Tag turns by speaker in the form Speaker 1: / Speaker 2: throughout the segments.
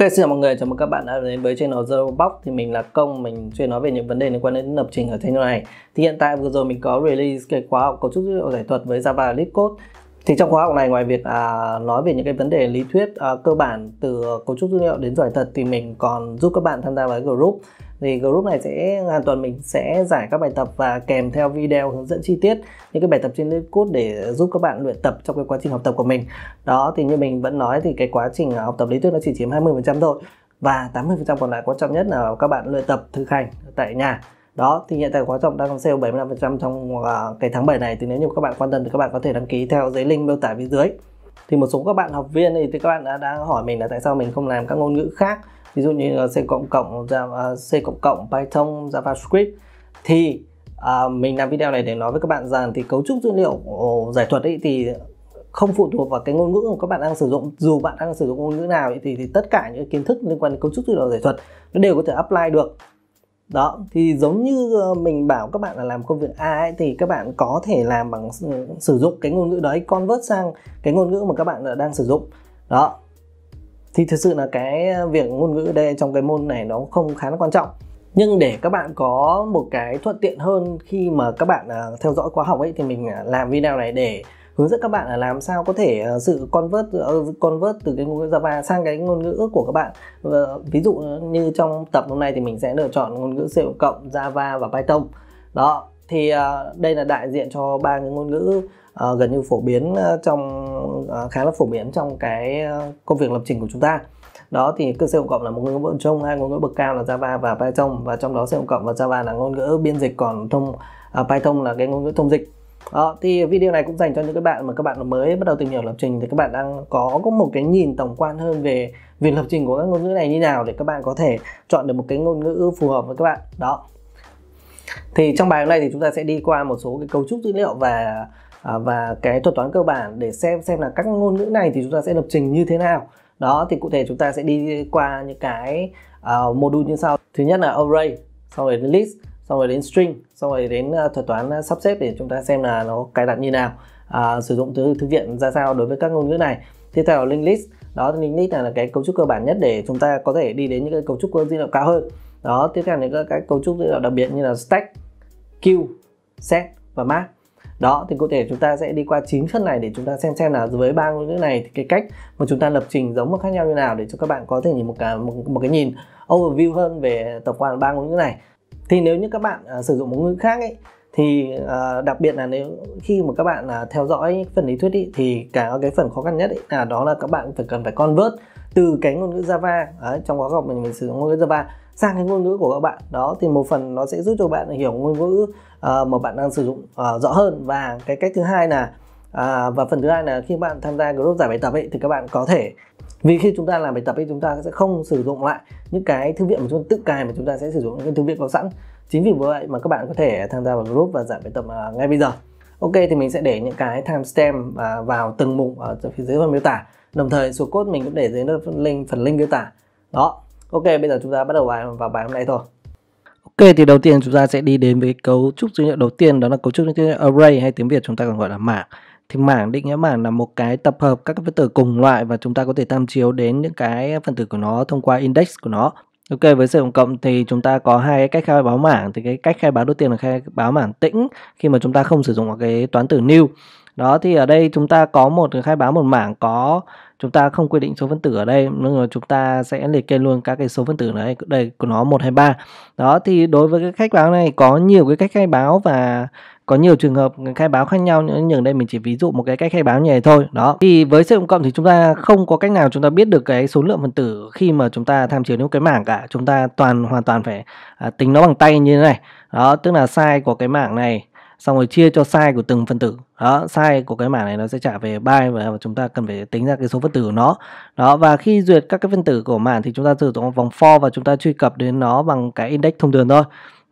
Speaker 1: Ok, xin chào mọi người, chào mừng các bạn đã đến với channel Zero Box Thì mình là Công, mình chuyên nói về những vấn đề liên quan đến lập trình ở channel này Thì hiện tại vừa rồi mình có release cái khóa học cấu trúc dữ liệu giải thuật với Java Lead Code thì trong khóa học này ngoài việc à, nói về những cái vấn đề lý thuyết à, cơ bản từ cấu trúc dữ liệu đến giải thuật thì mình còn giúp các bạn tham gia vào group thì group này sẽ hàng tuần mình sẽ giải các bài tập và kèm theo video hướng dẫn chi tiết những cái bài tập trên Discord để giúp các bạn luyện tập trong cái quá trình học tập của mình đó thì như mình vẫn nói thì cái quá trình à, học tập lý thuyết nó chỉ chiếm 20% thôi và 80% còn lại quan trọng nhất là các bạn luyện tập thực hành tại nhà đó thì hiện tại khóa trọng đang sale 75% trong à, cái tháng 7 này thì nếu như các bạn quan tâm thì các bạn có thể đăng ký theo giấy link miêu tả phía dưới thì một số các bạn học viên thì, thì các bạn đã, đã hỏi mình là tại sao mình không làm các ngôn ngữ khác ví dụ như C cộng cộng Java, à, C cộng cộng Python JavaScript thì à, mình làm video này để nói với các bạn rằng thì cấu trúc dữ liệu giải thuật ấy thì không phụ thuộc vào cái ngôn ngữ mà các bạn đang sử dụng dù bạn đang sử dụng ngôn ngữ nào thì, thì tất cả những kiến thức liên quan đến cấu trúc dữ liệu giải thuật nó đều có thể apply được đó thì giống như ờ, mình bảo các bạn là làm công việc A ấy, thì các bạn có thể làm bằng ừ, sử dụng cái ngôn ngữ đấy convert sang cái ngôn ngữ mà các bạn đang sử dụng đó thì thực sự là cái việc ngôn ngữ đây trong cái môn này nó không khá là quan trọng nhưng để các bạn có một cái thuận tiện hơn khi mà các bạn à, theo dõi khóa học ấy thì mình à, làm video này để hướng dẫn các bạn là làm sao có thể à, sự convert ờ, convert từ cái ngôn ngữ Java sang cái ngôn ngữ của các bạn ờ, ví dụ như trong tập hôm nay thì mình sẽ lựa chọn ngôn ngữ C cộng Java và Python đó thì đây là đại diện cho ba cái ngôn ngữ uh, gần như phổ biến ờ, trong uh, khá là phổ biến trong cái công việc lập trình của chúng ta đó thì cơ sở cộng là một ngôn ngữ trung hai ngôn ngữ bậc cao là Java và Python và trong đó C cộng và Java là ngôn ngữ biên dịch còn thông uh, Python là cái ngôn ngữ thông dịch đó, thì video này cũng dành cho những các bạn mà các bạn mới bắt đầu tìm hiểu lập trình thì các bạn đang có có một cái nhìn tổng quan hơn về việc lập trình của các ngôn ngữ này như nào để các bạn có thể chọn được một cái ngôn ngữ phù hợp với các bạn đó thì trong bài hôm nay thì chúng ta sẽ đi qua một số cái cấu trúc dữ liệu và À, và cái thuật toán cơ bản để xem xem là các ngôn ngữ này thì chúng ta sẽ lập trình như thế nào đó thì cụ thể chúng ta sẽ đi qua những cái uh, module như sau thứ nhất là array sau rồi đến list xong rồi đến string xong rồi đến à, thuật toán sắp xếp để chúng ta xem là nó cài đặt như nào uh, sử dụng thứ thư viện ra sao đối với các ngôn ngữ này tiếp theo là link list đó thì link list là cái cấu trúc cơ bản nhất để chúng ta có thể đi đến những cái cấu trúc dữ liệu cao hơn đó tiếp theo là các cái cấu trúc dữ liệu đặc biệt như là stack queue set và map đó thì cụ thể chúng ta sẽ đi qua chín phần này để chúng ta xem xem là với ba ngôn ngữ này thì cái cách mà chúng ta lập trình giống và khác nhau như nào để cho các bạn có thể nhìn một cái một, một cái nhìn overview hơn về tập quan ba ngôn ngữ này thì nếu như các bạn uh, sử dụng một ngôn ngữ khác ấy thì uh, đặc biệt là nếu khi mà các bạn uh, theo dõi phần lý thuyết ý, thì cả cái phần khó khăn nhất ý, là đó là các bạn phải cần phải convert từ cái ngôn ngữ Java đấy, trong khóa học mình, mình sử dụng ngôn ngữ Java sang cái ngôn ngữ của các bạn đó thì một phần nó sẽ giúp cho bạn hiểu ngôn ngữ uh, mà bạn đang sử dụng uh, rõ hơn và cái cách thứ hai là À, và phần thứ hai là khi bạn tham gia group giải bài tập ấy thì các bạn có thể vì khi chúng ta làm bài tập ấy chúng ta sẽ không sử dụng lại những cái thư viện mà chúng ta tự cài mà chúng ta sẽ sử dụng những cái thư viện có sẵn chính vì vậy mà các bạn có thể tham gia vào group và giải bài tập à, ngay bây giờ ok thì mình sẽ để những cái timestamp à, vào từng mục ở phía dưới phần miêu tả đồng thời số code mình cũng để dưới link phần link miêu tả đó Ok bây giờ chúng ta bắt đầu bài vào bài hôm nay thôi Ok thì đầu tiên chúng ta sẽ đi đến với cấu trúc dữ liệu đầu tiên đó là cấu trúc dữ liệu array hay tiếng Việt chúng ta còn gọi là mảng thì mảng định nghĩa mảng là một cái tập hợp các phân tử cùng loại và chúng ta có thể tham chiếu đến những cái phần tử của nó thông qua index của nó Ok với sự dụng cộng thì chúng ta có hai cách khai báo mảng thì cái cách khai báo đầu tiên là khai báo mảng tĩnh khi mà chúng ta không sử dụng cái toán tử new đó thì ở đây chúng ta có một khai báo một mảng có chúng ta không quy định số phân tử ở đây nhưng mà chúng ta sẽ liệt kê luôn các cái số phân tử này đây của nó một hay ba đó thì đối với cái khách báo này có nhiều cái cách khai báo và có nhiều trường hợp khai báo khác nhau nhưng đây mình chỉ ví dụ một cái cách khai báo như này thôi đó thì với sự cộng thì chúng ta không có cách nào chúng ta biết được cái số lượng phân tử khi mà chúng ta tham chiếu những cái mảng cả chúng ta toàn hoàn toàn phải à, tính nó bằng tay như thế này đó tức là sai của cái mảng này xong rồi chia cho sai của từng phân tử đó, sai của cái mảng này nó sẽ trả về by và chúng ta cần phải tính ra cái số phân tử của nó. Đó và khi duyệt các cái phân tử của mảng thì chúng ta sử dụng vòng for và chúng ta truy cập đến nó bằng cái index thông thường thôi.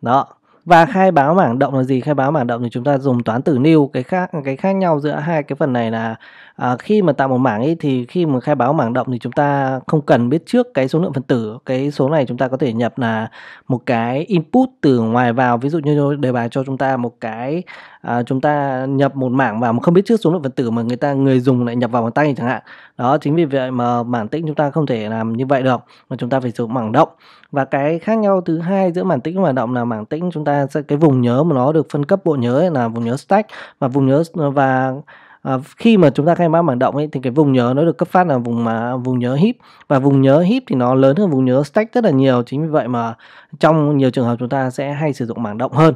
Speaker 1: Đó. Và khai báo mảng động là gì? Khai báo mảng động thì chúng ta dùng toán tử new. Cái khác cái khác nhau giữa hai cái phần này là à, khi mà tạo một mảng ấy thì khi mà khai báo mảng động thì chúng ta không cần biết trước cái số lượng phân tử. Cái số này chúng ta có thể nhập là một cái input từ ngoài vào. Ví dụ như đề bài cho chúng ta một cái à, chúng ta nhập một mảng vào mà không biết trước số lượng phần tử mà người ta người dùng lại nhập vào bằng tay chẳng hạn đó chính vì vậy mà mảng tĩnh chúng ta không thể làm như vậy được mà chúng ta phải sử dụng mảng động và cái khác nhau thứ hai giữa mảng tĩnh và mảng động là mảng tĩnh chúng ta sẽ cái vùng nhớ mà nó được phân cấp bộ nhớ ấy, là vùng nhớ stack và vùng nhớ và À, khi mà chúng ta khai báo mảng động ấy thì cái vùng nhớ nó được cấp phát là vùng mà vùng nhớ heap và vùng nhớ heap thì nó lớn hơn vùng nhớ stack rất là nhiều chính vì vậy mà trong nhiều trường hợp chúng ta sẽ hay sử dụng mảng động hơn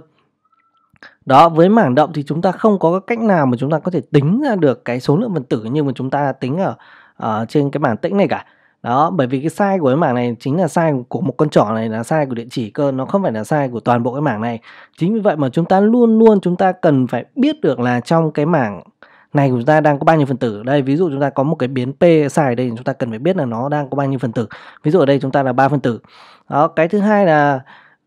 Speaker 1: đó với mảng động thì chúng ta không có cái cách nào mà chúng ta có thể tính ra được cái số lượng phần tử như mà chúng ta tính ở, ở ờ, trên cái bảng tĩnh này cả đó bởi vì cái sai của cái mảng này chính là sai của một con trỏ này là sai của địa chỉ cơ nó không phải là sai của toàn bộ cái mảng này chính vì vậy mà chúng ta luôn luôn chúng ta cần phải biết được là trong cái mảng này của chúng ta đang có bao nhiêu phần tử đây ví dụ chúng ta có một cái biến p sai ở đây chúng ta cần phải biết là nó đang có bao nhiêu phần tử ví dụ ở đây chúng ta là ba phần tử đó cái thứ hai là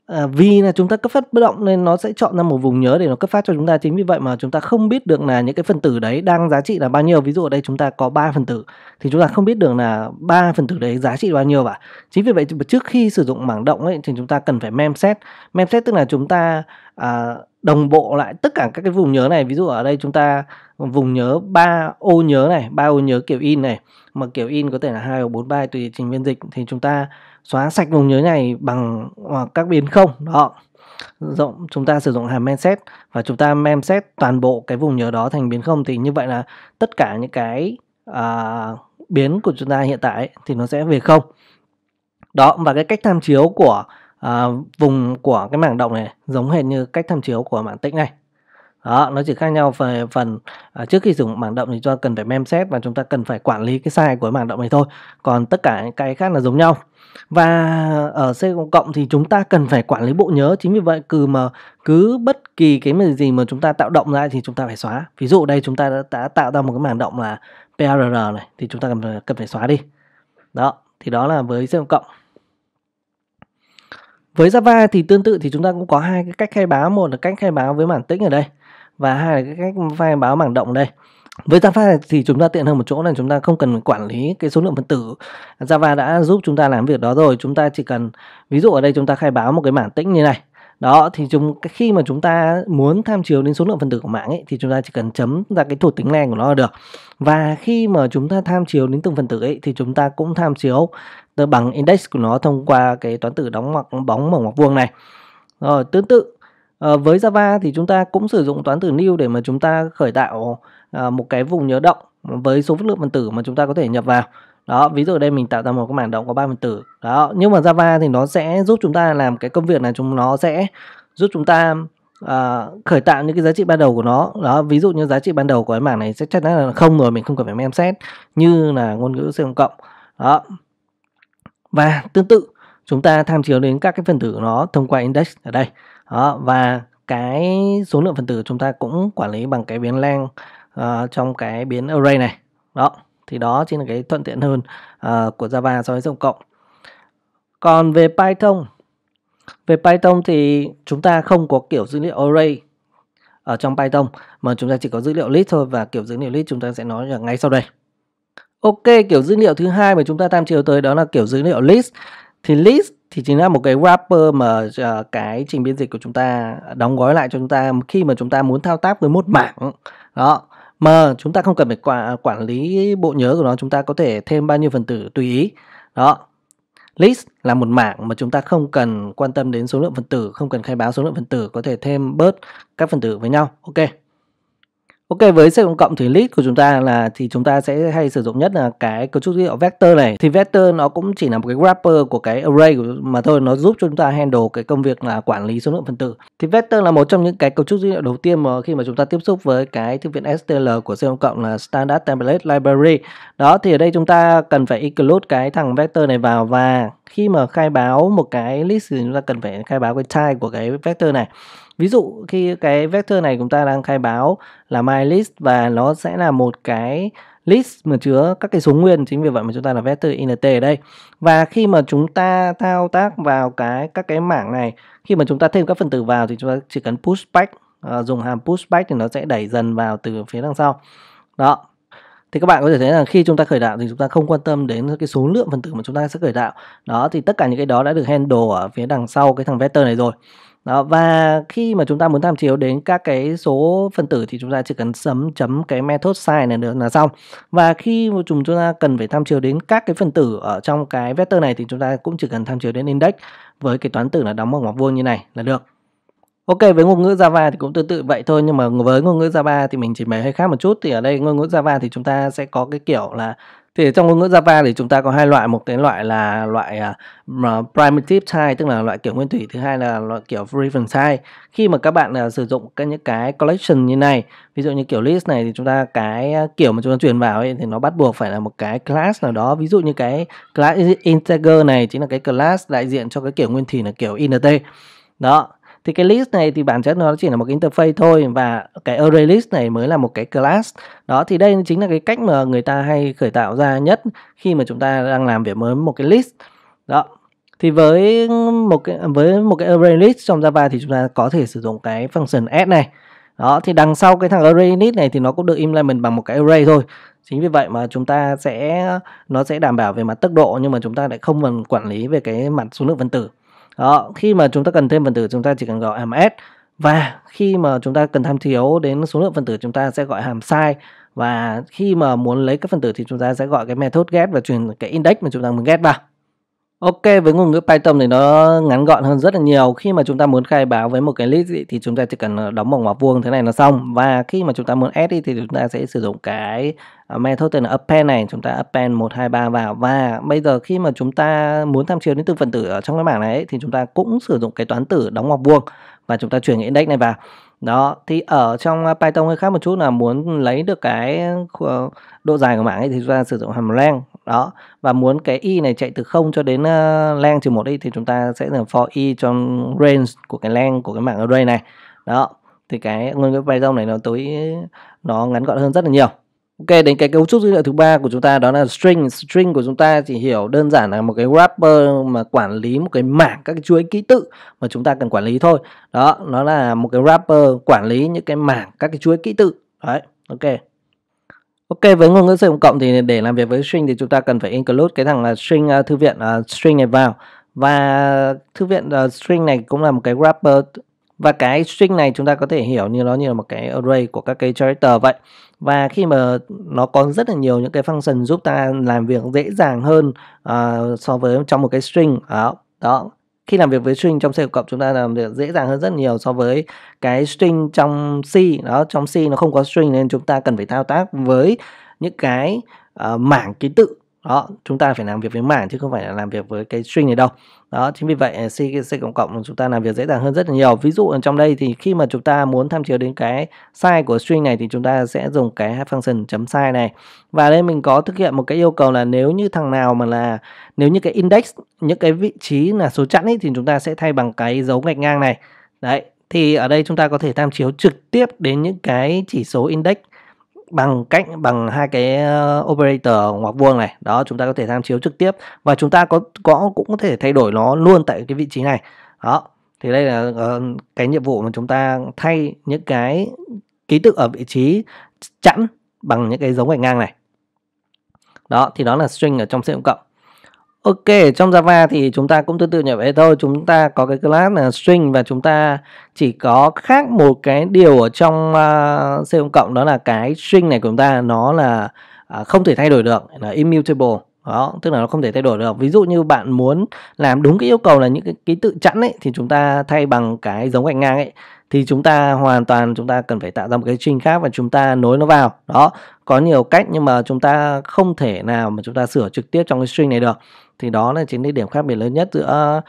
Speaker 1: à, vì là chúng ta cấp phát bất động nên nó sẽ chọn ra một vùng nhớ để nó cấp phát cho chúng ta chính vì vậy mà chúng ta không biết được là những cái phần tử đấy đang giá trị là bao nhiêu ví dụ ở đây chúng ta có 3 phần tử thì chúng ta không biết được là ba phần tử đấy giá trị bao nhiêu và chính vì vậy trước khi sử dụng mảng động ấy thì chúng ta cần phải mem mem memset tức là chúng ta à, đồng bộ lại tất cả các cái vùng nhớ này ví dụ ở đây chúng ta vùng nhớ ba ô nhớ này ba ô nhớ kiểu in này mà kiểu in có thể là hai hoặc bốn ba tùy trình viên dịch thì chúng ta xóa sạch vùng nhớ này bằng ờ, các biến không đó rộng chúng ta sử dụng hàm memset và chúng ta memset toàn bộ cái vùng nhớ đó thành biến không thì như vậy là tất cả những cái uh, biến của chúng ta hiện tại thì nó sẽ về không đó và cái cách tham chiếu của uh, vùng của cái mảng động này giống hệt như cách tham chiếu của mảng tĩnh này đó, nó chỉ khác nhau về phần à, trước khi dùng dụng mảng động thì chúng ta cần phải mem xét và chúng ta cần phải quản lý cái size của mảng động này thôi. Còn tất cả những cái khác là giống nhau. Và ở C cộng thì chúng ta cần phải quản lý bộ nhớ Chính vì vậy cứ mà cứ bất kỳ cái gì mà chúng ta tạo động ra thì chúng ta phải xóa Ví dụ đây chúng ta đã, đã tạo ra một cái mảng động là PRR này Thì chúng ta cần phải, cần phải xóa đi Đó, thì đó là với C cộng với Java thì tương tự thì chúng ta cũng có hai cái cách khai báo, một là cách khai báo với mảng tĩnh ở đây và hai là cái cách file báo mảng động đây với Java thì chúng ta tiện hơn một chỗ là chúng ta không cần quản lý cái số lượng phân tử. Java đã giúp chúng ta làm việc đó rồi. Chúng ta chỉ cần ví dụ ở đây chúng ta khai báo một cái mảng tĩnh như này. Đó thì chúng khi mà chúng ta muốn tham chiếu đến số lượng phân tử của mạng ấy thì chúng ta chỉ cần chấm ra cái thuộc tính len của nó là được. Và khi mà chúng ta tham chiếu đến từng phân tử ấy thì chúng ta cũng tham chiếu bằng index của nó thông qua cái toán tử đóng ngoặc bóng bằng ngoặc vuông này. Rồi tương tự Ờ, với Java thì chúng ta cũng sử dụng toán tử new để mà chúng ta khởi tạo ờ, một cái vùng nhớ động với số lượng phần tử mà chúng ta có thể nhập vào. Đó, ví dụ ở đây mình tạo ra một cái mảng động có 3 phần tử. Đó, nhưng mà Java thì nó sẽ giúp chúng ta làm cái công việc là chúng nó sẽ giúp chúng ta à, khởi tạo những cái giá trị ban đầu của nó. Đó, ví dụ như giá trị ban đầu của cái mảng này sẽ chắc chắn là không rồi, mình không cần phải mem xét như là ngôn ngữ C cộng. Đó. Và tương tự chúng ta tham chiếu đến các cái phần tử của nó thông qua index ở đây đó, và cái số lượng phần tử chúng ta cũng quản lý bằng cái biến len uh, trong cái biến array này đó thì đó chính là cái thuận tiện hơn uh, của Java so với rộng cộng còn về Python về Python thì chúng ta không có kiểu dữ liệu array ở trong Python mà chúng ta chỉ có dữ liệu list thôi và kiểu dữ liệu list chúng ta sẽ nói ở ngay sau đây. Ok, kiểu dữ liệu thứ hai mà chúng ta tham chiếu tới đó là kiểu dữ liệu list. Thì list thì chính là một cái wrapper mà ờ, cái trình biên dịch của chúng ta đóng gói lại cho chúng ta khi mà chúng ta muốn thao tác với một mảng đó mà chúng ta không cần phải quản, quản lý bộ nhớ của nó chúng ta có thể thêm bao nhiêu phần tử tùy ý đó list là một mảng mà chúng ta không cần quan tâm đến số lượng phần tử không cần khai báo số lượng phần tử có thể thêm bớt các phần tử với nhau ok Ok với set cộng cộng thủy lít của chúng ta là thì chúng ta sẽ hay sử dụng nhất là cái cấu trúc dữ liệu vector này thì vector nó cũng chỉ là một cái wrapper của cái array của, mà thôi nó giúp cho chúng ta handle cái công việc là quản lý số lượng phần tử thì vector là một trong những cái cấu trúc dữ liệu đầu tiên mà khi mà chúng ta tiếp xúc với cái thư viện STL của C++ cộng là standard template library đó thì ở đây chúng ta cần phải include cái thằng vector này vào và khi mà khai báo một cái list thì chúng ta cần phải khai báo cái type của cái vector này ví dụ khi cái vector này chúng ta đang khai báo là my list và nó sẽ là một cái list mà chứa các cái số nguyên chính vì vậy mà chúng ta là vector int ở đây và khi mà chúng ta thao tác vào cái các cái mảng này khi mà chúng ta thêm các phần tử vào thì chúng ta chỉ cần push back uh, dùng hàm push back thì nó sẽ đẩy dần vào từ phía đằng sau đó thì các bạn có thể thấy là khi chúng ta khởi đạo thì chúng ta không quan tâm đến cái số lượng phần tử mà chúng ta sẽ khởi đạo đó thì tất cả những cái đó đã được handle ở phía đằng sau cái thằng vector này rồi đó, và khi mà chúng ta muốn tham chiếu đến các cái số phần tử thì chúng ta chỉ cần sấm chấm cái method size này được là xong và khi mà chúng ta cần phải tham chiếu đến các cái phần tử ở trong cái vector này thì chúng ta cũng chỉ cần tham chiếu đến index với cái toán tử là đóng bằng ngoặc vuông như này là được Ok với ngôn ngữ Java thì cũng tương tự vậy thôi nhưng mà với ngôn ngữ Java thì mình chỉ mấy hơi khác một chút thì ở đây ngôn ngữ Java thì chúng ta sẽ có cái kiểu là thì trong ngôn ngữ Java thì chúng ta có hai loại một cái loại là loại uh, primitive type tức là loại kiểu nguyên thủy thứ hai là loại kiểu driven type khi mà các bạn uh, sử dụng các những cái collection như này ví dụ như kiểu list này thì chúng ta cái à, kiểu mà chúng ta truyền vào ấy, thì nó bắt buộc phải là một cái class nào đó ví dụ như cái class integer này chính là cái class đại diện cho cái kiểu nguyên thủy là kiểu int đó thì cái list này thì bản chất nó chỉ là một cái interface thôi và cái array list này mới là một cái class đó thì đây chính là cái cách mà người ta hay khởi tạo ra nhất khi mà chúng ta đang làm việc mới một cái list đó thì với một cái với một cái array list trong Java thì chúng ta có thể sử dụng cái function add này đó thì đằng sau cái thằng array list này thì nó cũng được implement bằng một cái array thôi chính vì vậy mà chúng ta sẽ nó sẽ đảm bảo về mặt tốc độ nhưng mà chúng ta lại không cần quản lý về cái mặt số lượng phần tử đó khi mà chúng ta cần thêm phần tử chúng ta chỉ cần gọi hàm s và khi mà chúng ta cần tham thiếu đến số lượng phần tử chúng ta sẽ gọi hàm size và khi mà muốn lấy các phần tử thì chúng ta sẽ gọi cái method get và truyền cái index mà chúng ta muốn get vào Ok, với ngôn ngữ Python thì nó ngắn gọn hơn rất là nhiều. Khi mà chúng ta muốn khai báo với một cái list ý, thì chúng ta chỉ cần ờ, đóng bằng ngoặc vuông thế này là xong. Và khi mà chúng ta muốn add ý, thì chúng ta sẽ sử dụng cái ờ, method tên là append này, chúng ta append 1, 2, 3 vào và bây giờ khi mà chúng ta muốn tham chiếu đến từng phần tử ở trong cái bảng này ấy, thì chúng ta cũng sử dụng cái toán tử đóng ngoặc vuông và chúng ta chuyển cái index này vào. Đó, thì ở trong à, Python hơi khác một chút là muốn lấy được cái ờ, độ dài của mảng ấy thì chúng ta sử dụng hàm len đó và muốn cái y này chạy từ 0 cho đến uh, ờ, lang trừ 1 đi thì chúng ta sẽ làm for y trong range của cái len của cái mảng array này. Đó, thì cái ngôn ngữ Python này nó tối nó ngắn gọn hơn rất là nhiều. Ok đến cái cấu trúc dữ liệu thứ ba của chúng ta đó là string. String của chúng ta chỉ hiểu đơn giản là một cái wrapper mà quản lý một cái mảng các cái chuỗi ký tự mà chúng ta cần quản lý thôi. Đó, nó là một cái wrapper quản lý những cái mảng các cái chuỗi ký tự. Đấy, ok. Ok với ngôn ngữ C cộng thì để làm việc với string thì chúng ta cần phải include cái thằng là string à, thư viện uh, string này vào và thư viện uh, string này cũng là một cái wrapper và cái string này chúng ta có thể hiểu như nó như là một cái array của các cái character vậy và khi mà nó có rất là nhiều những cái function giúp ta làm việc dễ dàng hơn uh, so với trong một cái string đó đó khi làm việc với string trong C cộng chúng ta làm việc dễ dàng hơn rất nhiều so với cái string trong C đó trong C nó không có string nên chúng ta cần phải thao tác với những cái uh, mảng ký tự đó chúng ta phải làm việc với mảng chứ không phải là làm việc với cái string này đâu đó chính vì vậy c c cộng cộng chúng ta làm việc dễ dàng hơn rất là nhiều ví dụ ở trong đây thì khi mà chúng ta muốn tham chiếu đến cái size của string này thì chúng ta sẽ dùng cái function chấm size này và đây mình có thực hiện một cái yêu cầu là nếu như thằng nào mà là nếu như cái index những cái vị trí là số chẵn ấy thì chúng ta sẽ thay bằng cái dấu gạch ngang này đấy thì ở đây chúng ta có thể tham chiếu trực tiếp đến những cái chỉ số index bằng cách bằng hai cái ờ, operator ngoặc vuông này đó chúng ta có thể tham chiếu trực tiếp và chúng ta có có cũng có thể thay đổi nó luôn tại cái vị trí này đó thì đây là uh, cái nhiệm vụ mà chúng ta thay những cái ký tự ở vị trí chẵn bằng những cái dấu gạch ngang này đó thì đó là string ở trong C cộng Ok, trong Java thì chúng ta cũng tương tự như vậy thôi. Chúng ta có cái class là string và chúng ta chỉ có khác một cái điều ở trong uh, C cộng đó là cái string này của chúng ta nó là uh, không thể thay đổi được, là immutable. Đó, tức là nó không thể thay đổi được. Ví dụ như bạn muốn làm đúng cái yêu cầu là những cái ký tự chẵn ấy thì chúng ta thay bằng cái giống gạch ngang ấy thì chúng ta hoàn toàn chúng ta cần phải tạo ra một cái string khác và chúng ta nối nó vào. Đó, có nhiều cách nhưng mà chúng ta không thể nào mà chúng ta sửa trực tiếp trong cái string này được thì đó là chính là điểm khác biệt lớn nhất giữa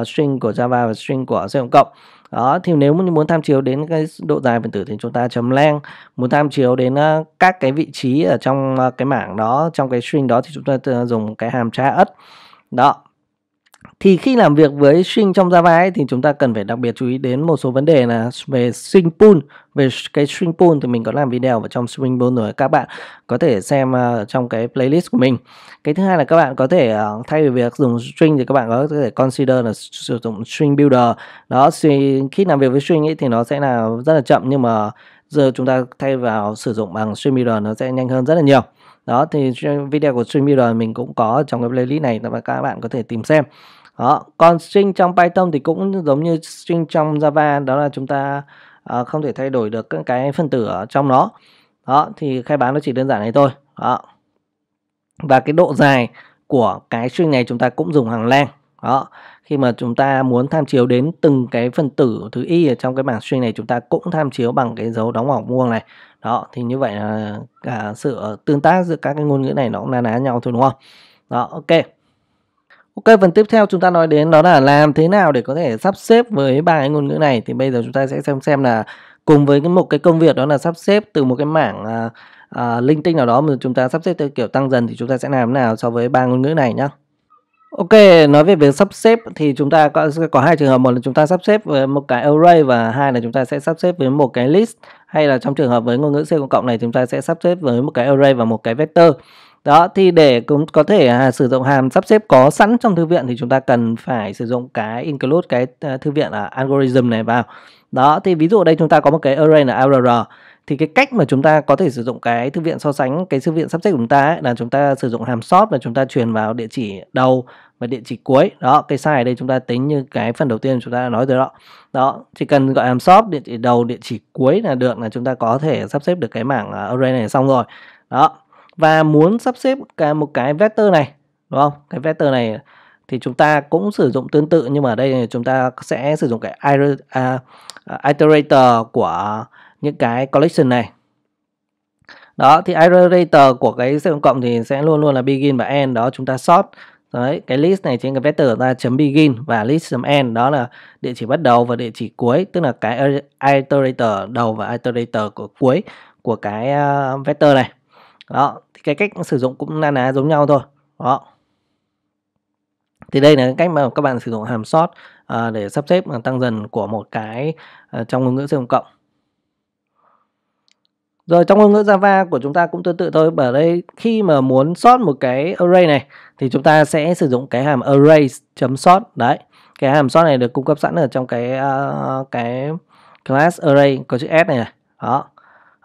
Speaker 1: uh, string của Java và string của C cộng đó thì nếu muốn tham chiếu đến cái độ dài phần tử thì chúng ta chấm len muốn tham chiếu đến uh, các cái vị trí ở trong uh, cái mảng đó trong cái string đó thì chúng ta dùng cái hàm tra ất đó thì khi làm việc với string trong Java ấy, thì chúng ta cần phải đặc biệt chú ý đến một số vấn đề là về string pool về cái string pool thì mình có làm video ở trong string pool rồi các bạn có thể xem uh, trong cái playlist của mình cái thứ hai là các bạn có thể uh, thay vì việc dùng string thì các bạn có thể consider là sử dụng string builder đó khi làm việc với string ấy thì nó sẽ là rất là chậm nhưng mà giờ chúng ta thay vào sử dụng bằng string builder nó sẽ nhanh hơn rất là nhiều đó thì video của string builder mình cũng có trong cái playlist này và các bạn có thể tìm xem đó còn string trong Python thì cũng giống như string trong Java đó là chúng ta uh, không thể thay đổi được cái phần tử ở trong nó đó thì khai báo nó chỉ đơn giản này thôi đó và cái độ dài của cái string này chúng ta cũng dùng hàng len. đó khi mà chúng ta muốn tham chiếu đến từng cái phần tử thứ y ở trong cái bảng string này chúng ta cũng tham chiếu bằng cái dấu đóng ngoặc vuông này đó thì như vậy là cả sự tương tác giữa các cái ngôn ngữ này nó cũng na ná nhau thôi đúng không đó ok Ok, phần tiếp theo chúng ta nói đến đó là làm thế nào để có thể sắp xếp với ba cái ngôn ngữ này thì bây giờ chúng ta sẽ xem xem là cùng với cái một cái công việc đó là sắp xếp từ một cái mảng à, à, linh tinh nào đó mà chúng ta sắp xếp theo kiểu tăng dần thì chúng ta sẽ làm thế nào so với ba ngôn ngữ này nhá. Ok, nói về việc sắp xếp thì chúng ta có có hai trường hợp, một là chúng ta sắp xếp với một cái array và hai là chúng ta sẽ sắp xếp với một cái list hay là trong trường hợp với ngôn ngữ C cộng cộng này chúng ta sẽ sắp xếp với một cái array và một cái vector. Đó thì để cũng có thể à, sử dụng hàm sắp xếp có sẵn trong thư viện thì chúng ta cần phải sử dụng cái include cái à, thư viện là algorithm này vào. Đó thì ví dụ đây chúng ta có một cái array là arr thì cái cách mà chúng ta có thể sử dụng cái thư viện so sánh cái thư viện sắp xếp của chúng ta ấy, là chúng ta sử dụng hàm sort và chúng ta truyền vào địa chỉ đầu và địa chỉ cuối đó cái sai ở đây chúng ta tính như cái phần đầu tiên chúng ta đã nói rồi đó đó chỉ cần gọi hàm sort địa chỉ đầu địa chỉ cuối là được là chúng ta có thể sắp xếp được cái mảng ờ, array này xong rồi đó và muốn sắp xếp cả một cái vector này đúng không cái vector này thì chúng ta cũng sử dụng tương tự nhưng mà ở đây chúng ta sẽ sử dụng cái à, à, iterator của những cái collection này đó thì iterator của cái xây cộng thì sẽ luôn luôn là begin và end đó chúng ta sort Đấy, cái list này trên cái vector ta chấm begin và list chấm end đó là địa chỉ bắt đầu và địa chỉ cuối tức là cái iterator đầu và iterator của cuối của cái à, vector này đó cái cách sử dụng cũng na ná giống nhau thôi đó thì đây là cái cách mà các bạn sử dụng hàm sort à, ờ, để sắp xếp tăng dần của một cái à, trong ngôn ngữ C cộng rồi trong ngôn ngữ Java của chúng ta cũng tương tự thôi bởi đây khi mà muốn sort một cái array này thì chúng ta sẽ sử dụng cái hàm array.sort chấm đấy cái hàm sort này được cung cấp sẵn ở trong cái uh, cái class array có chữ s này, này. Đó.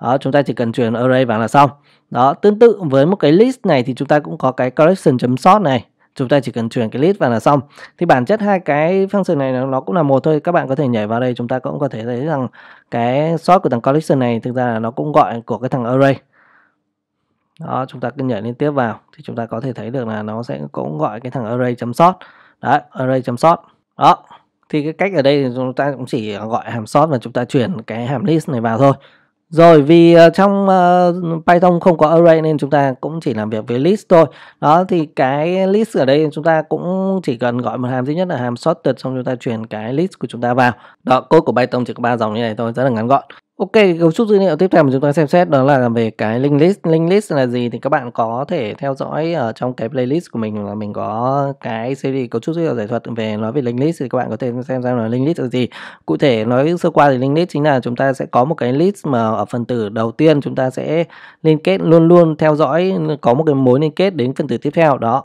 Speaker 1: đó chúng ta chỉ cần truyền array vào là xong đó, tương tự với một cái list này thì chúng ta cũng có cái collection.sort này chúng ta chỉ cần chuyển cái list vào là xong thì bản chất hai cái function này nó, cũng là một thôi các bạn có thể nhảy vào đây chúng ta cũng có thể thấy rằng cái sort của thằng collection này thực ra là nó cũng gọi của cái thằng array đó chúng ta cứ nhảy lên tiếp vào thì chúng ta có thể thấy được là nó sẽ cũng gọi cái thằng array chấm sort đấy array chấm sort đó thì cái cách ở đây thì chúng ta cũng chỉ gọi hàm sort và chúng ta chuyển cái hàm list này vào thôi rồi vì ờ, trong ờ, Python không có array nên chúng ta cũng chỉ làm việc với list thôi. Đó thì cái list ở đây chúng ta cũng chỉ cần gọi một hàm duy nhất là hàm sorted xong chúng ta chuyển cái list của chúng ta vào. Đó code của Python chỉ có ba dòng như này thôi, rất là ngắn gọn. Ok, cấu trúc dữ liệu tiếp theo mà chúng ta xem xét đó là về cái link list. Link list là gì thì các bạn có thể theo dõi ở trong cái playlist của mình là mình có cái series cấu trúc dữ liệu giải thuật về nói về link list thì các bạn có thể xem ra là link list là gì. Cụ thể nói sơ qua thì link list chính là chúng ta sẽ có một cái list mà ở phần tử đầu tiên chúng ta sẽ liên kết luôn luôn theo dõi có một cái mối liên kết đến phần tử tiếp theo đó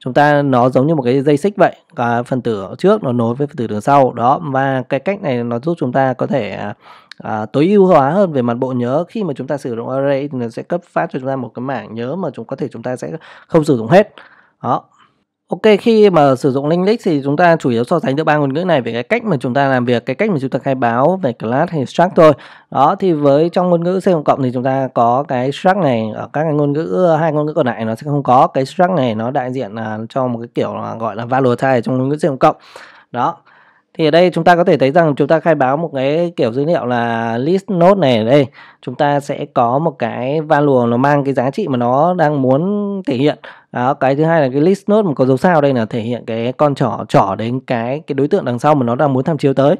Speaker 1: chúng ta nó giống như một cái dây xích vậy và phần tử trước nó nối với phần tử đằng sau đó và cái cách này nó giúp chúng ta có thể à, à, tối ưu hóa hơn về mặt bộ nhớ khi mà chúng ta sử dụng array thì nó sẽ cấp phát cho chúng ta một cái mảng nhớ mà chúng có thể chúng ta sẽ không sử dụng hết đó Ok khi mà sử dụng Linux thì chúng ta chủ yếu so sánh giữa ba ngôn ngữ này về cái cách mà chúng ta làm việc, cái cách mà chúng ta khai báo về class hay struct thôi. Đó thì với trong ngôn ngữ C cộng thì chúng ta có cái struct này ở các cái ngôn ngữ hai ngôn ngữ còn lại nó sẽ không có cái struct này nó đại diện là cho một cái kiểu gọi là value type trong ngôn ngữ C cộng. Đó thì ở đây chúng ta có thể thấy rằng chúng ta khai báo một cái kiểu dữ liệu là list node này ở đây chúng ta sẽ có một cái value nó mang cái giá trị mà nó đang muốn thể hiện đó cái thứ hai là cái list node mà có dấu sao đây là thể hiện cái con trỏ trỏ đến cái cái đối tượng đằng sau mà nó đang muốn tham chiếu tới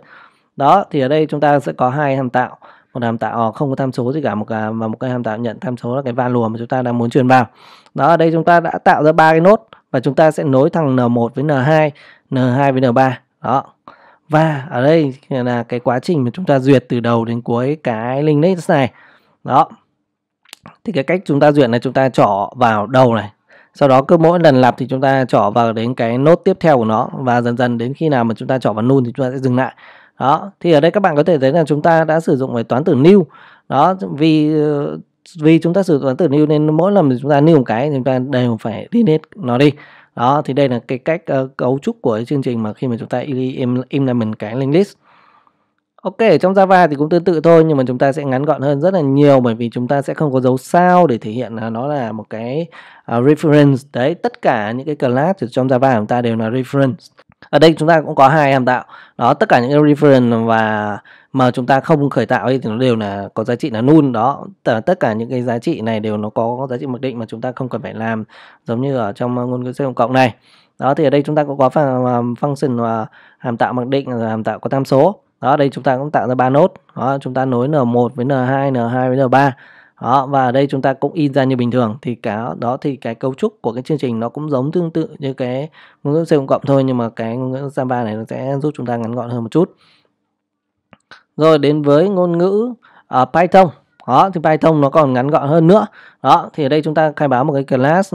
Speaker 1: đó thì ở đây chúng ta sẽ có hai hàm tạo một hàm tạo ờ, không có tham số gì cả một cái và một cái hàm tạo nhận tham số là cái value mà chúng ta đang muốn truyền vào đó ở đây chúng ta đã tạo ra ba cái nốt và chúng ta sẽ nối thằng n1 với n2 n2 với n3 đó và ở đây là cái quá trình mà chúng ta duyệt từ đầu đến cuối cái Linux này đó thì cái cách chúng ta duyệt là chúng ta trỏ vào đầu này sau đó cứ mỗi lần lặp thì chúng ta trỏ vào đến cái nốt tiếp theo của nó và dần dần đến khi nào mà chúng ta trỏ vào nun thì chúng ta sẽ dừng lại đó thì ở đây các bạn có thể thấy là chúng ta đã sử dụng về toán tử new đó vì vì chúng ta sử dụng toán tử new nên mỗi lần chúng ta new một cái thì chúng ta đều phải đi delete nó đi đó thì đây là cái cách uh, cấu trúc của chương trình mà khi mà chúng ta implement cái link list Ok, trong Java thì cũng tương tự thôi nhưng mà chúng ta sẽ ngắn gọn hơn rất là nhiều bởi vì chúng ta sẽ không có dấu sao để thể hiện là nó là một cái uh, reference. Đấy, tất cả những cái class trong Java của chúng ta đều là reference ở đây chúng ta cũng có hai hàm tạo đó tất cả những cái reference và mà chúng ta không khởi tạo thì nó đều là có giá trị là null đó tất cả những cái giá trị này đều nó có giá trị mặc định mà chúng ta không cần phải làm giống như ở trong uh, ngôn ngữ C cộng này đó thì ở đây chúng ta cũng có phần um, function và uh, hàm tạo mặc định là hàm tạo có tham số đó đây chúng ta cũng tạo ra ba nốt đó chúng ta nối n1 với n2 n2 với n3 đó và ở đây chúng ta cũng in ra như bình thường thì cả đó thì cái cấu trúc của cái chương trình nó cũng giống tương tự như cái ngôn ngữ C cộng thôi nhưng mà cái ngôn ngữ Java này nó sẽ giúp chúng ta ngắn gọn hơn một chút rồi đến với ngôn ngữ uh, Python đó thì Python nó còn ngắn gọn hơn nữa đó thì ở đây chúng ta khai báo một cái class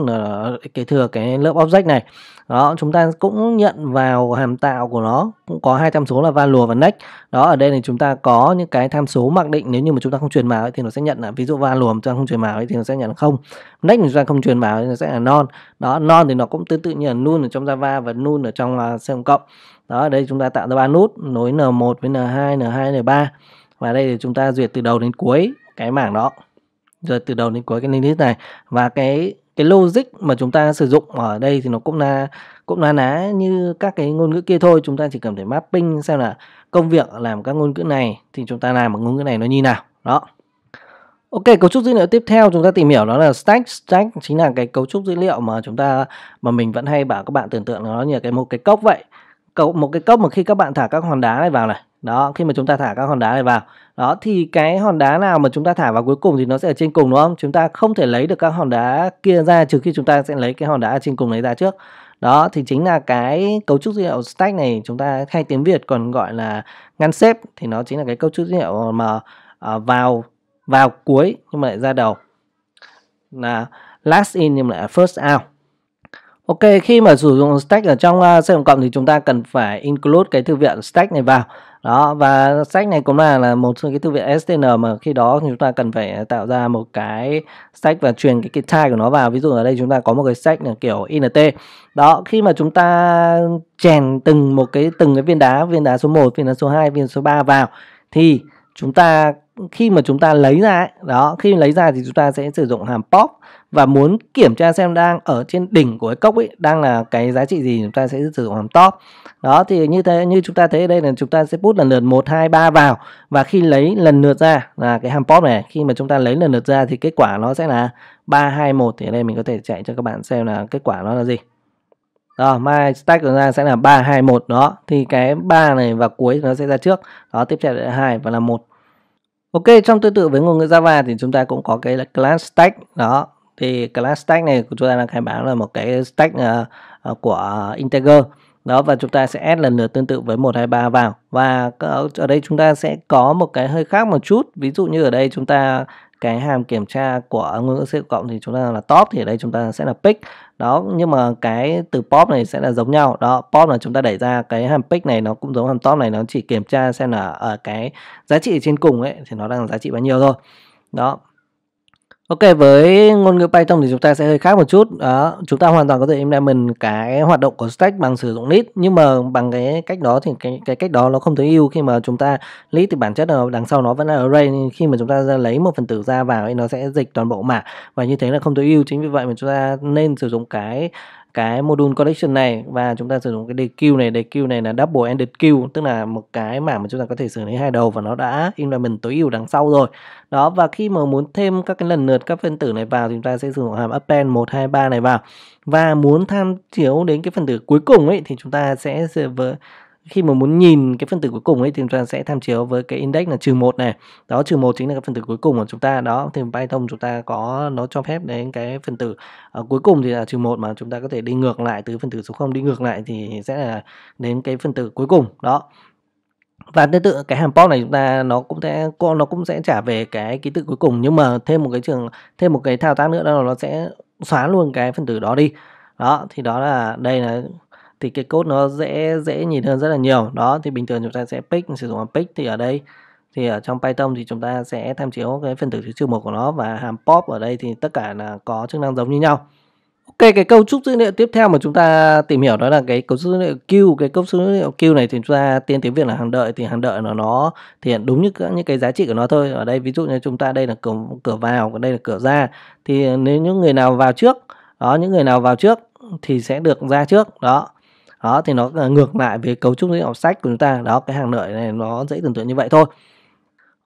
Speaker 1: kế thừa cái lớp object này đó chúng ta cũng nhận vào hàm tạo của nó cũng có hai tham số là value và next đó ở đây thì chúng ta có những cái tham số mặc định nếu như mà chúng ta không truyền vào ấy, thì nó sẽ nhận là ví dụ value mà chúng ta không truyền vào ấy, thì nó sẽ nhận là không next chúng ta không truyền vào thì nó sẽ là non đó non thì nó cũng tương tự như là null ở trong java và null ở trong uh, c cộng đó ở đây chúng ta tạo ra ba nút nối n1 với n2 n2 n3 và đây thì chúng ta duyệt từ đầu đến cuối cái mảng đó rồi từ đầu đến cuối cái link list này và cái cái logic mà chúng ta sử dụng ở đây thì nó cũng là cũng là ná như các cái ngôn ngữ kia thôi chúng ta chỉ cần phải mapping xem là công việc làm các ngôn ngữ này thì chúng ta làm một ngôn ngữ này nó như nào đó Ok, cấu trúc dữ liệu tiếp theo chúng ta tìm hiểu đó là stack. Stack chính là cái cấu trúc dữ liệu mà chúng ta mà mình vẫn hay bảo các bạn tưởng tượng nó như là cái một cái cốc vậy. Cậu một cái cốc mà khi các bạn thả các hòn đá này vào này đó khi mà chúng ta thả các hòn đá này vào đó thì cái hòn đá nào mà chúng ta thả vào cuối cùng thì nó sẽ ở trên cùng đúng không chúng ta không thể lấy được các hòn đá kia ra trừ khi chúng ta sẽ lấy cái hòn đá ở trên cùng lấy ra trước đó thì chính là cái cấu trúc dữ liệu stack này chúng ta hay tiếng việt còn gọi là ngăn xếp thì nó chính là cái cấu trúc dữ liệu mà uh, vào vào cuối nhưng mà lại ra đầu là last in nhưng mà lại first out Ok, khi mà sử dụng stack ở trong uh, xây cộng thì chúng ta cần phải include cái thư viện stack này vào đó và sách này cũng là là một trong cái thư viện STN mà khi đó chúng ta cần phải tạo ra một cái sách và truyền cái cái tag của nó vào ví dụ ở đây chúng ta có một cái sách là kiểu INT đó khi mà chúng ta chèn từng một cái từng cái viên đá viên đá số 1 viên đá số 2 viên đá số 3 vào thì chúng ta khi mà chúng ta lấy ra ấy, đó khi lấy ra thì chúng ta sẽ sử dụng hàm pop và muốn kiểm tra xem đang ở trên đỉnh của cái cốc ấy đang là cái giá trị gì chúng ta sẽ sử dụng hàm top đó thì như thế như chúng ta thấy ở đây là chúng ta sẽ put lần lượt một hai ba vào và khi lấy lần lượt ra là cái hàm pop này khi mà chúng ta lấy lần lượt ra thì kết quả nó sẽ là ba hai một thì ở đây mình có thể chạy cho các bạn xem là kết quả nó là gì đó, my stack của ra sẽ là 3 2 1 đó. Thì cái 3 này và cuối nó sẽ ra trước. Đó, tiếp theo là 2 và là 1. Ok, trong tương tự với ngôn ngữ Java thì chúng ta cũng có cái là class stack đó thì class stack này của chúng ta đang khai báo là một cái stack uh, của integer đó và chúng ta sẽ add lần lượt tương tự với 123 vào và ở đây chúng ta sẽ có một cái hơi khác một chút ví dụ như ở đây chúng ta cái hàm kiểm tra của ngôn ngữ C cộng thì chúng ta là top thì ở đây chúng ta sẽ là pick đó nhưng mà cái từ pop này sẽ là giống nhau đó pop là chúng ta đẩy ra cái hàm pick này nó cũng giống hàm top này nó chỉ kiểm tra xem là ở ờ, cái giá trị trên cùng ấy thì nó đang giá trị bao nhiêu thôi đó Ok với ngôn ngữ Python thì chúng ta sẽ hơi khác một chút đó chúng ta hoàn toàn có thể implement cái hoạt động của stack bằng sử dụng list nhưng mà bằng cái cách đó thì cái cái cách đó nó không tối ưu khi mà chúng ta list thì bản chất là đằng sau nó vẫn là array khi mà chúng ta lấy một phần tử ra vào thì nó sẽ dịch toàn bộ mã và như thế là không tối ưu chính vì vậy mà chúng ta nên sử dụng cái cái module collection này và chúng ta sử dụng cái DQ này DQ này là double ended queue tức là một cái mảng mà chúng ta có thể xử lý hai đầu và nó đã implement tối ưu đằng sau rồi đó và khi mà muốn thêm các cái lần lượt các phân tử này vào thì chúng ta sẽ sử dụng hàm append 123 này vào và muốn tham chiếu đến cái phần tử cuối cùng ấy thì chúng ta sẽ với khi mà muốn nhìn cái phân tử cuối cùng ấy thì chúng ta sẽ tham chiếu với cái index là trừ một này đó trừ một chính là cái phân tử cuối cùng của chúng ta đó thì Python chúng ta có nó cho phép đến cái phân tử à, cuối cùng thì là trừ một mà chúng ta có thể đi ngược lại từ phân tử số 0 đi ngược lại thì sẽ là đến cái phân tử cuối cùng đó và tương tự cái hàm pop này chúng ta nó cũng sẽ nó cũng sẽ trả về cái ký tự cuối cùng nhưng mà thêm một cái trường thêm một cái thao tác nữa đó là nó sẽ xóa luôn cái phân tử đó đi đó thì đó là đây là thì cái code nó dễ dễ nhìn hơn rất là nhiều đó thì bình thường chúng ta sẽ pick sử dụng pick thì ở đây thì ở trong Python thì chúng ta sẽ tham chiếu cái phần tử thứ trừ một của nó và hàm pop ở đây thì tất cả là có chức năng giống như nhau Ok, cái cấu trúc dữ liệu tiếp theo mà chúng ta tìm hiểu đó là cái cấu trúc dữ liệu queue Cái cấu trúc dữ liệu queue này thì chúng ta tiên tiếng Việt là hàng đợi thì hàng đợi nó nó thể hiện đúng như những cái giá trị của nó thôi. Ở đây ví dụ như chúng ta đây là cửa cửa vào, đây là cửa ra. Thì nếu những người nào vào trước, đó những người nào vào trước thì sẽ được ra trước. Đó đó thì nó à, ngược lại về cấu trúc học sách của chúng ta đó cái hàng đợi này nó dễ tưởng tượng như vậy thôi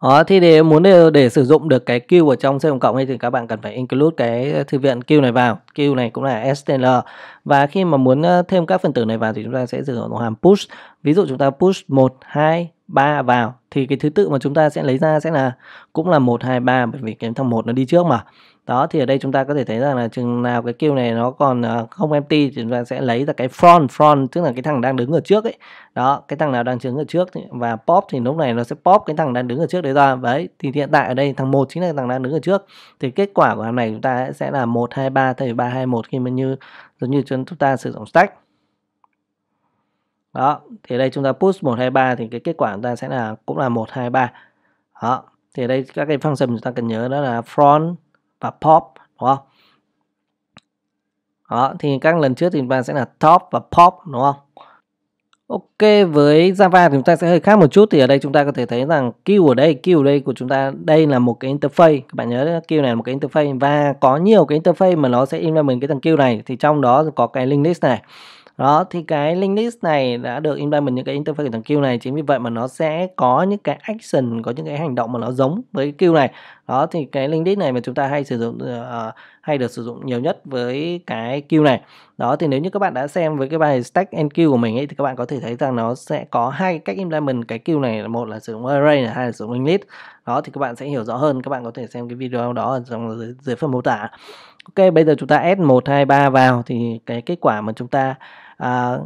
Speaker 1: đó, thì để muốn để, để sử dụng được cái queue ở trong C cộng cộng thì các bạn cần phải include cái thư viện queue này vào. Queue này cũng là STL. Và khi mà muốn à, thêm các phần tử này vào thì chúng ta sẽ sử dụng một hàm push. Ví dụ chúng ta push 1 2 3 vào thì cái thứ tự mà chúng ta sẽ lấy ra sẽ là cũng là 1 2 3 bởi vì cái thằng 1 nó đi trước mà đó thì ở đây chúng ta có thể thấy rằng là chừng nào cái kêu này nó còn ờ, không empty thì chúng ta sẽ lấy ra cái front front tức là cái thằng đang đứng ở trước ấy đó cái thằng nào đang đứng ở trước thì, và pop thì lúc này nó sẽ pop cái thằng đang đứng ở trước đấy ra đấy thì hiện tại ở đây thằng một chính là thằng đang đứng ở trước thì kết quả của hàm này chúng ta sẽ là một hai ba thay vì ba hai một khi mà như giống như chúng ta sử dụng stack đó thì ở đây chúng ta push một hai ba thì cái kết quả chúng ta sẽ là cũng là một hai ba đó thì ở đây các cái function chúng ta cần nhớ đó là front và pop đúng không? Đó, thì các lần trước thì bạn sẽ là top và pop đúng không? Ok với Java thì chúng ta sẽ hơi khác một chút thì ở đây chúng ta có thể thấy rằng queue ở đây queue ở đây của chúng ta đây là một cái interface các bạn nhớ queue này là một cái interface và có nhiều cái interface mà nó sẽ in ra mình cái thằng queue này thì trong đó có cái link list này đó, thì cái link list này đã được implement những cái interface của thằng queue này chính vì vậy mà nó sẽ có những cái action, có những cái hành động mà nó giống với cái queue này. Đó thì cái link list này mà chúng ta hay sử dụng uh, hay được sử dụng nhiều nhất với cái queue này. Đó thì nếu như các bạn đã xem với cái bài stack and queue của mình ấy thì các bạn có thể thấy rằng nó sẽ có hai cách implement cái queue này, một là sử dụng array này, hai là sử dụng link list. Đó thì các bạn sẽ hiểu rõ hơn, các bạn có thể xem cái video đó ở trong dưới, dưới phần mô tả. Ok, bây giờ chúng ta add một hai ba vào thì cái kết quả mà chúng ta à,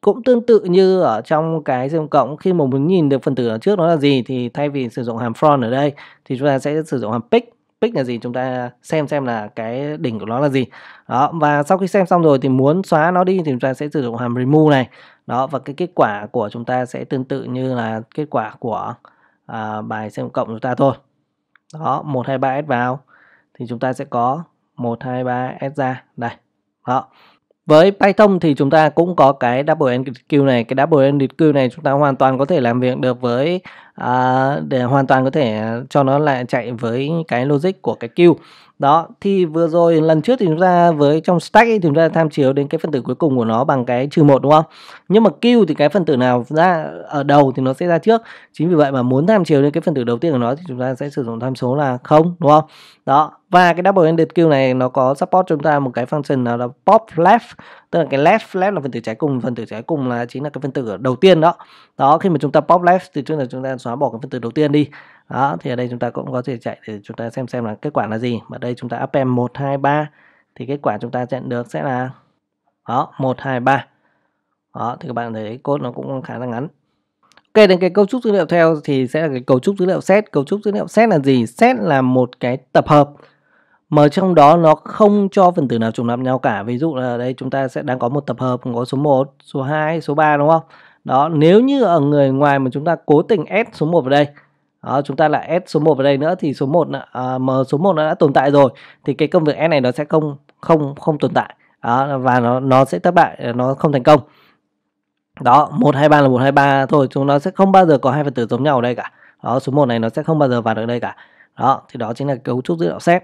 Speaker 1: cũng tương tự như ở trong cái dương cộng khi mà muốn nhìn được phần tử ở trước nó là gì thì thay vì sử dụng hàm front ở đây thì chúng ta sẽ sử dụng hàm pick pick là gì chúng ta xem xem là cái đỉnh của nó là gì đó và sau khi xem xong rồi thì muốn xóa nó đi thì chúng ta sẽ sử dụng hàm remove này đó và cái kết quả của chúng ta sẽ tương tự như là kết quả của à, bài xem cộng chúng ta thôi đó 123 s vào thì chúng ta sẽ có 123 s ra đây đó với Python thì chúng ta cũng có cái double ended queue này, cái double ended queue này chúng ta hoàn toàn có thể làm việc được với uh, để hoàn toàn có thể cho nó lại chạy với cái logic của cái queue đó thì vừa rồi lần trước thì chúng ta với trong stack ấy, thì chúng ta tham chiếu đến cái phần tử cuối cùng của nó bằng cái trừ một đúng không nhưng mà q thì cái phần tử nào ra ở đầu thì nó sẽ ra trước chính vì vậy mà muốn tham chiếu đến cái phần tử đầu tiên của nó thì chúng ta sẽ sử dụng tham số là không đúng không đó và cái double ended q này nó có support chúng ta một cái function nào là pop left tức là cái left left là phần tử trái cùng phần tử trái cùng là chính là cái phần tử đầu tiên đó đó khi mà chúng ta pop left thì chúng ta chúng ta xóa bỏ cái phần tử đầu tiên đi đó thì ở đây chúng ta cũng có thể chạy để chúng ta xem xem là kết quả là gì ở đây chúng ta append một hai ba thì kết quả chúng ta nhận được sẽ là đó một hai ba. đó thì các bạn thấy code nó cũng khá là ngắn Ok đến cái cấu trúc dữ liệu theo thì sẽ là cái cấu trúc dữ liệu set cấu trúc dữ liệu set là gì set là một cái tập hợp mà trong đó nó không cho phần tử nào trùng lặp nhau cả ví dụ là ở đây chúng ta sẽ đang có một tập hợp có số 1 số 2 số 3 đúng không đó nếu như ở người ngoài mà chúng ta cố tình ép số 1 vào đây đó, chúng ta lại add số 1 vào đây nữa thì số 1 à, m số 1 nó đã tồn tại rồi thì cái công việc S này nó sẽ không không không tồn tại đó, và nó nó sẽ thất bại nó không thành công đó 123 là 123 thôi chúng nó sẽ không bao giờ có hai phần tử giống nhau ở đây cả đó số 1 này nó sẽ không bao giờ vào được đây cả đó thì đó chính là cấu trúc dữ liệu set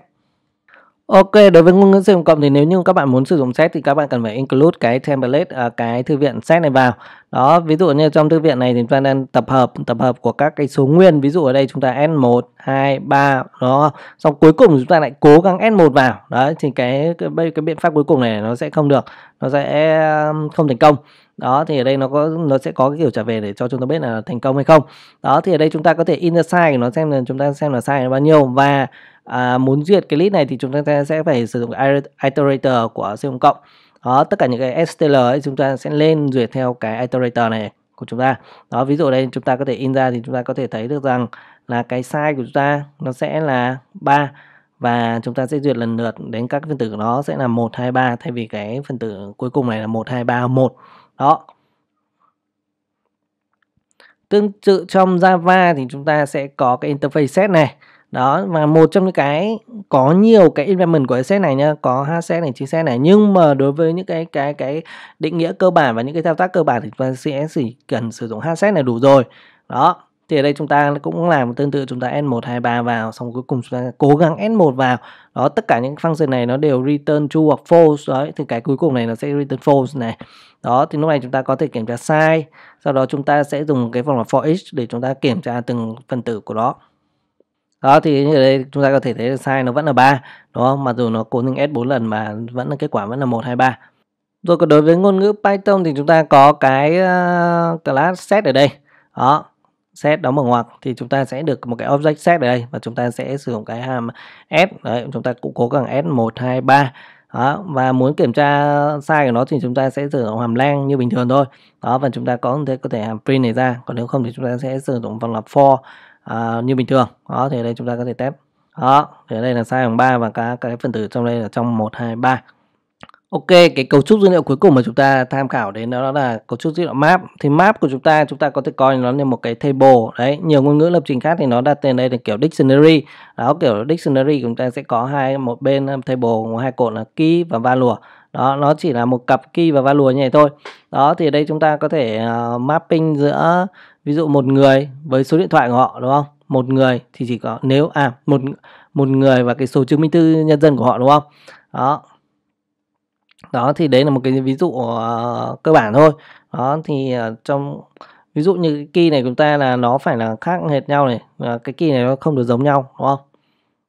Speaker 1: Ok, đối với ngôn ngữ C cộng thì nếu như các bạn muốn sử dụng set thì các bạn cần phải include cái template à, cái thư viện set này vào. Đó, ví dụ như trong thư viện này thì chúng ta đang tập hợp tập hợp của các cái số nguyên, ví dụ ở đây chúng ta n 1 2, 3 đó. Xong cuối cùng chúng ta lại cố gắng n 1 vào. Đấy thì cái cái, cái biện pháp cuối cùng này nó sẽ không được, nó sẽ không thành công đó thì ở đây nó có nó sẽ có cái kiểu trả về để cho chúng ta biết là thành công hay không đó thì ở đây chúng ta có thể in the size nó xem là chúng ta xem là sai bao nhiêu và à, muốn duyệt cái list này thì chúng ta sẽ phải sử dụng iterator của C cộng đó tất cả những cái STL ấy chúng ta sẽ lên duyệt theo cái iterator này của chúng ta đó ví dụ đây chúng ta có thể in ra thì chúng ta có thể thấy được rằng là cái size của chúng ta nó sẽ là 3 và chúng ta sẽ duyệt lần lượt đến các phần tử của nó sẽ là 1 2 3 thay vì cái phần tử cuối cùng này là 1 2 3 1. Đó. Tương tự trong Java thì chúng ta sẽ có cái interface set này đó và một trong những cái có nhiều cái environment của cái set này nha có hai set này chín set này nhưng mà đối với những cái cái cái định nghĩa cơ bản và những cái thao tác cơ bản thì chúng ta sẽ chỉ cần sử dụng hai set này đủ rồi đó thì ở đây chúng ta cũng làm tương tự chúng ta n một hai ba vào xong cuối cùng chúng ta cố gắng n một vào đó tất cả những function này nó đều return true hoặc false đấy thì cái cuối cùng này nó sẽ return false này đó thì lúc này chúng ta có thể kiểm tra sai sau đó chúng ta sẽ dùng cái vòng là for each để chúng ta kiểm tra từng phần tử của nó đó thì như đây chúng ta có thể thấy là size nó vẫn là ba đó không mặc dù nó cố định s 4 lần mà vẫn là kết quả vẫn là một hai ba rồi còn đối với ngôn ngữ Python thì chúng ta có cái ờ, class set ở đây đó set đóng mở ngoặc thì chúng ta sẽ được một cái object set ở đây và chúng ta sẽ sử dụng cái hàm s đấy chúng ta cũng cố gắng s một hai ba đó, và muốn kiểm tra sai của nó thì chúng ta sẽ sử dụng hàm lang như bình thường thôi đó và chúng ta có thể có thể hàm print này ra còn nếu không thì chúng ta sẽ sử dụng vòng lặp for à, như bình thường đó thì ở đây chúng ta có thể test đó thì ở đây là sai bằng 3 và các cái phần tử trong đây là trong 1 2 3 Ok, cái cấu trúc dữ liệu cuối cùng mà chúng ta tham khảo đến đó là cấu trúc dữ liệu map. Thì map của chúng ta chúng ta có thể coi nó như một cái table đấy. Nhiều ngôn ngữ lập trình khác thì nó đặt tên đây là kiểu dictionary. Đó kiểu dictionary chúng ta sẽ có hai một bên table có hai cột là key và value. Đó nó chỉ là một cặp key và value như này thôi. Đó thì ở đây chúng ta có thể uh, mapping giữa ví dụ một người với số điện thoại của họ đúng không một người thì chỉ có nếu à một một người và cái số chứng minh thư nhân dân của họ đúng không đó đó thì đấy là một cái ví dụ uh, cơ bản thôi đó thì uh, trong ví dụ như cái key này chúng ta là nó phải là khác hệt nhau này uh, cái key này nó không được giống nhau đúng không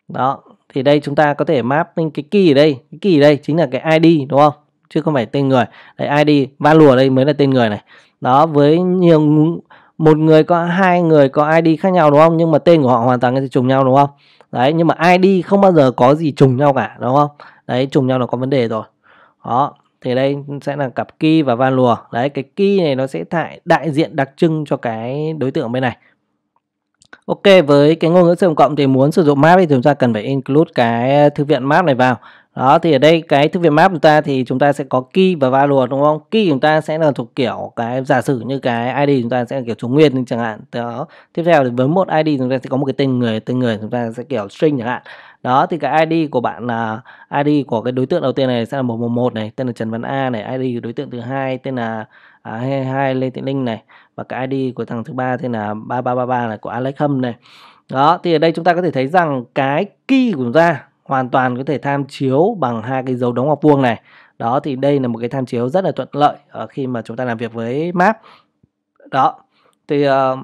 Speaker 1: đó thì đây chúng ta có thể map lên cái key ở đây cái key ở đây chính là cái id đúng không chứ không phải tên người đấy id value lùa đây mới là tên người này đó với nhiều một người có hai người có ID khác nhau đúng không nhưng mà tên của họ hoàn toàn có trùng nhau đúng không đấy nhưng mà ID không bao giờ có gì trùng nhau cả đúng không đấy trùng nhau là có vấn đề rồi đó thì đây sẽ là cặp key và van lùa đấy cái key này nó sẽ tại đại diện đặc trưng cho cái đối tượng bên này Ok với cái ngôn ngữ sử dụng cộng thì muốn sử dụng map thì chúng ta cần phải include cái thư viện map này vào đó thì ở đây cái thư viện map chúng ta thì chúng ta sẽ có key và value đúng không key chúng ta sẽ là thuộc kiểu cái giả sử như cái id chúng ta sẽ là kiểu chúng nguyên chẳng hạn đó tiếp theo thì với một id chúng ta sẽ có một cái tên người tên người chúng ta sẽ kiểu string chẳng hạn đó thì cái ID của bạn là ID của cái đối tượng đầu tiên này sẽ là 111 này tên là Trần Văn A này ID của đối tượng thứ hai tên là à, 22 Lê Thị Linh này và cái ID của thằng thứ ba tên là 3333 là của Alex Hâm này đó thì ở đây chúng ta có thể thấy rằng cái key của chúng ta hoàn toàn có thể tham chiếu bằng hai cái dấu đóng ngoặc vuông này đó thì đây là một cái tham chiếu rất là thuận lợi ở ờ, khi mà chúng ta làm việc với map đó thì uh,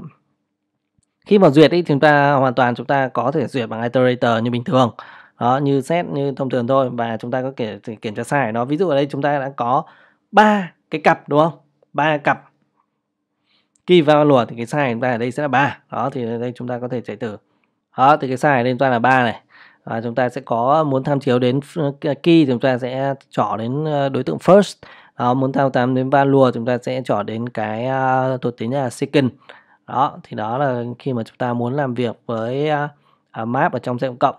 Speaker 1: khi mà duyệt thì chúng ta hoàn toàn chúng ta có thể duyệt bằng iterator như bình thường đó như xét như thông thường thôi và chúng ta có thể kiểm tra sai nó ví dụ ở đây chúng ta đã có ba cái cặp đúng không ba cặp key value thì cái sai chúng ta ở đây sẽ là ba đó thì ở đây chúng ta có thể chạy từ đó thì cái sai ở đây chúng ta là ba này à, chúng ta sẽ có ờ, muốn tham chiếu đến ờ, key chúng ta sẽ chọn đến ờ, đối tượng first đó, muốn thao tắm đến value chúng ta sẽ chọn đến cái uh, thuộc tính là second đó thì đó là khi mà chúng ta muốn làm việc với uh, map ở trong diện cộng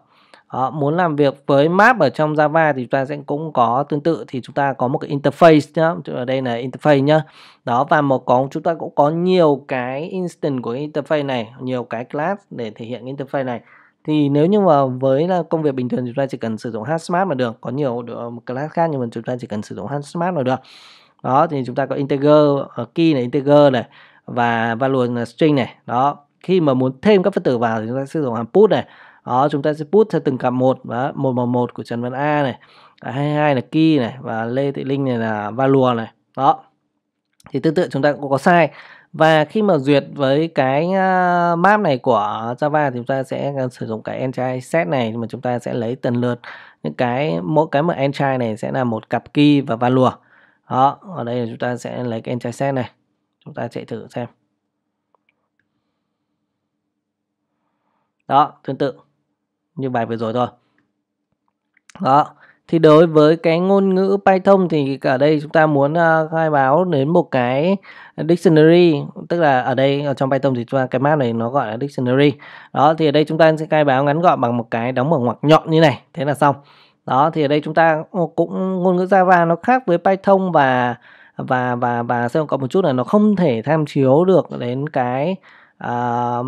Speaker 1: đó, muốn làm việc với map ở trong Java thì chúng ta sẽ cũng có tương tự thì chúng ta có một cái interface nhá ở đây là interface nhá đó và một có chúng ta cũng có nhiều cái instance của interface này nhiều cái class để thể hiện interface này thì nếu như mà với là công việc bình thường chúng ta chỉ cần sử dụng HashMart là được, có nhiều được ờ, class khác nhưng mà chúng ta chỉ cần sử dụng HashMart là được. Đó thì chúng ta có integer, ờ, key này integer này và value là string này. Đó, khi mà muốn thêm các phân tử vào thì chúng ta sử dụng hàm put này. Đó, chúng ta sẽ put theo từng cặp một và một của Trần Văn A này, 22 à, là key này và Lê Thị Linh này là value này. Đó. Thì tương tự chúng ta cũng có sai và khi mà duyệt với cái map này của Java thì chúng ta sẽ à, sử dụng cái entry set này mà chúng ta sẽ lấy tần lượt những cái mỗi cái mà entry này sẽ là một cặp key và value. Đó, ở đây là chúng ta sẽ lấy cái entry set này. Chúng ta chạy thử xem. Đó, tương tự như bài vừa rồi thôi. Đó thì đối với cái ngôn ngữ Python thì ở đây chúng ta muốn uh, khai báo đến một cái dictionary tức là ở đây ở trong Python thì chúng ta cái map này nó gọi là dictionary đó thì ở đây chúng ta sẽ khai báo ngắn gọn bằng một cái đóng mở ngoặc nhọn như này thế là xong đó thì ở đây chúng ta cũng ngôn ngữ Java nó khác với Python và và và và sẽ có một chút là nó không thể tham chiếu được đến cái uh,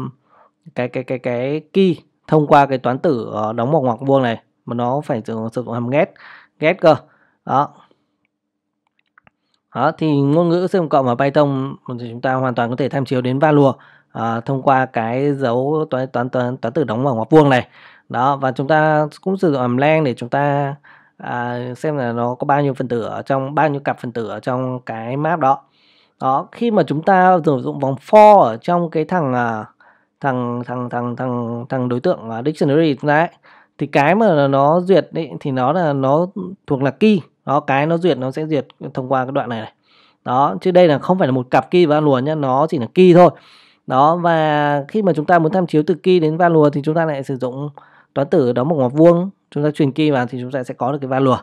Speaker 1: cái cái cái cái key thông qua cái toán tử ờ, đóng một ngoặc vuông này mà nó phải sử dụng hàm get get cơ đó đó thì ngôn ngữ C cộng và Python chúng ta hoàn toàn có thể tham chiếu đến value à, thông qua cái dấu toán toán toán, toán từ đóng vào ngoặc vuông này đó và chúng ta cũng sử dụng hàm len để chúng ta à, xem là nó có bao nhiêu phần tử ở trong bao nhiêu cặp phần tử ở trong cái map đó đó khi mà chúng ta sử dụng vòng for ở trong cái thằng à, thằng thằng thằng thằng thằng đối tượng à, dictionary chúng thì cái mà nó duyệt ấy, thì nó là nó thuộc là key đó cái nó duyệt nó sẽ duyệt thông qua cái đoạn này này đó chứ đây là không phải là một cặp key và lùa nhá nó chỉ là key thôi đó và khi mà chúng ta muốn tham chiếu từ key đến va value thì chúng ta lại sử dụng toán tử đó một ngoặc vuông chúng ta truyền key vào thì chúng ta sẽ có được cái va value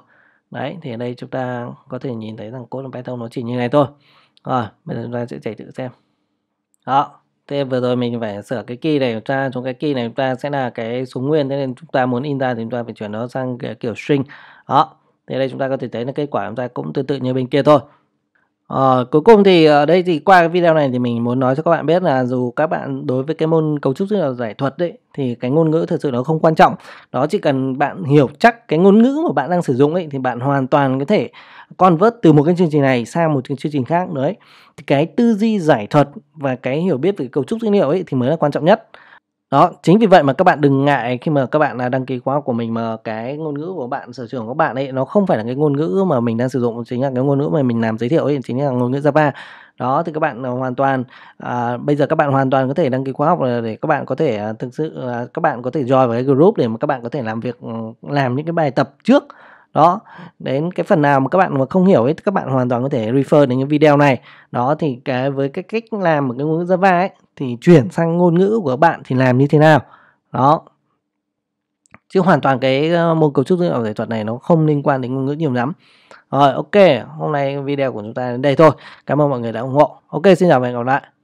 Speaker 1: đấy thì ở đây chúng ta có thể nhìn thấy rằng code Python nó chỉ như này thôi rồi bây giờ chúng ta sẽ chạy thử xem đó Thế vừa rồi mình phải sửa cái key này của ta, chúng cái key này chúng ta sẽ là cái số nguyên, thế nên chúng ta muốn in ra thì chúng ta phải chuyển nó sang cái kiểu string. Đó, thì đây chúng ta có thể thấy là kết quả chúng ta cũng tương tự như bên kia thôi. Ờ, cuối cùng thì ở ờ, đây thì qua cái video này thì mình muốn nói cho các bạn biết là dù các bạn đối với cái môn cấu trúc rất là giải thuật đấy thì cái ngôn ngữ thực sự nó không quan trọng đó chỉ cần bạn hiểu chắc cái ngôn ngữ mà bạn đang sử dụng ấy thì bạn hoàn toàn có thể convert từ một cái chương trình này sang một cái chương trình khác đấy thì cái tư duy giải thuật và cái hiểu biết về cấu trúc dữ liệu ấy thì mới là quan trọng nhất đó, chính vì vậy mà các bạn đừng ngại khi mà các bạn à, đăng ký khóa của mình mà cái ngôn ngữ của bạn, sở trường của bạn ấy nó không phải là cái ngôn ngữ mà mình đang sử dụng chính là cái ngôn ngữ mà mình làm giới thiệu ấy chính là ngôn ngữ Java. Đó thì các bạn à, hoàn toàn à, bây giờ các bạn hoàn toàn có thể đăng ký khóa học để các bạn có thể à, thực sự các bạn có thể join vào cái group để mà các bạn có thể làm việc ừ, làm những cái bài tập trước đó đến cái phần nào mà các bạn mà không hiểu ấy các bạn hoàn toàn có thể refer đến những video này đó thì cái với cái cách làm một cái ngôn ngữ Java ấy thì chuyển sang ngôn ngữ của bạn thì làm như thế nào đó chứ hoàn toàn cái ờ, môn cấu trúc dữ liệu giải thuật này nó không liên quan đến ngôn ngữ nhiều lắm rồi ok hôm nay video của chúng ta đến đây thôi cảm ơn mọi người đã ủng hộ ok xin chào và hẹn gặp lại